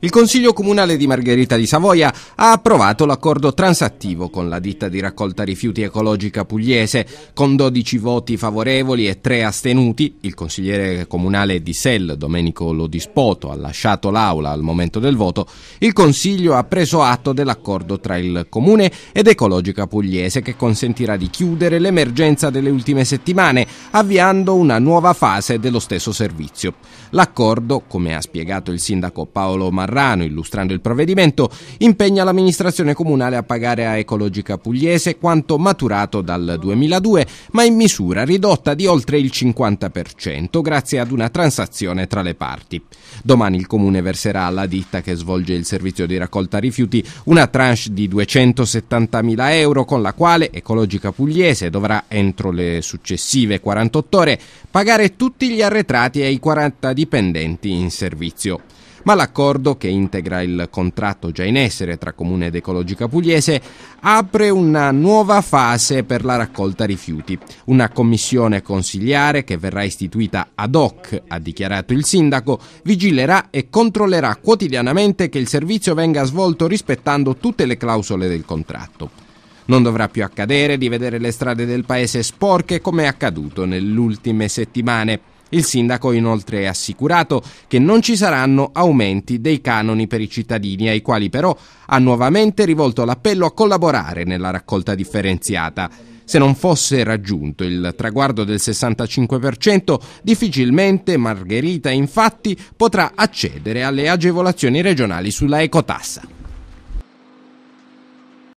Il Consiglio Comunale di Margherita di Savoia ha approvato l'accordo transattivo con la ditta di raccolta rifiuti ecologica pugliese. Con 12 voti favorevoli e 3 astenuti, il consigliere comunale di Sell, Domenico Lodispoto, ha lasciato l'aula al momento del voto. Il Consiglio ha preso atto dell'accordo tra il Comune ed Ecologica Pugliese che consentirà di chiudere l'emergenza delle ultime settimane, avviando una nuova fase dello stesso servizio. L'accordo, come ha spiegato il sindaco Paolo Marrano illustrando il provvedimento, impegna l'amministrazione comunale a pagare a Ecologica Pugliese quanto maturato dal 2002, ma in misura ridotta di oltre il 50% grazie ad una transazione tra le parti. Domani il comune verserà alla ditta che svolge il servizio di raccolta rifiuti una tranche di 270.000 euro con la quale Ecologica Pugliese dovrà entro le successive 40 48 ore, pagare tutti gli arretrati ai 40 dipendenti in servizio. Ma l'accordo, che integra il contratto già in essere tra Comune ed Ecologica Pugliese, apre una nuova fase per la raccolta rifiuti. Una commissione consigliare che verrà istituita ad hoc, ha dichiarato il sindaco, vigilerà e controllerà quotidianamente che il servizio venga svolto rispettando tutte le clausole del contratto. Non dovrà più accadere di vedere le strade del paese sporche come è accaduto nelle ultime settimane. Il sindaco inoltre ha assicurato che non ci saranno aumenti dei canoni per i cittadini, ai quali però ha nuovamente rivolto l'appello a collaborare nella raccolta differenziata. Se non fosse raggiunto il traguardo del 65%, difficilmente Margherita infatti potrà accedere alle agevolazioni regionali sulla ecotassa.